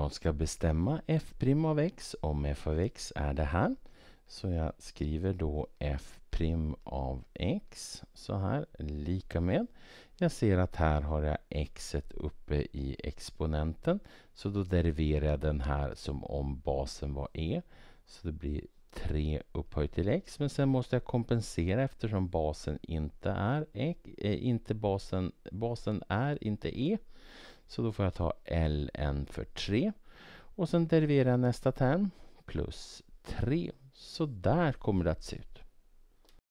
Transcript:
jag ska bestämma f' av x om f av x är det här. Så jag skriver då f' av x så här, lika med. Jag ser att här har jag x uppe i exponenten. Så då deriverar jag den här som om basen var e. Så det blir 3 upphöjt till x. Men sen måste jag kompensera eftersom basen inte är, e, inte basen, basen är inte e. Så då får jag ta ln för 3. Och sen derivera nästa term plus 3. Så där kommer det att se ut.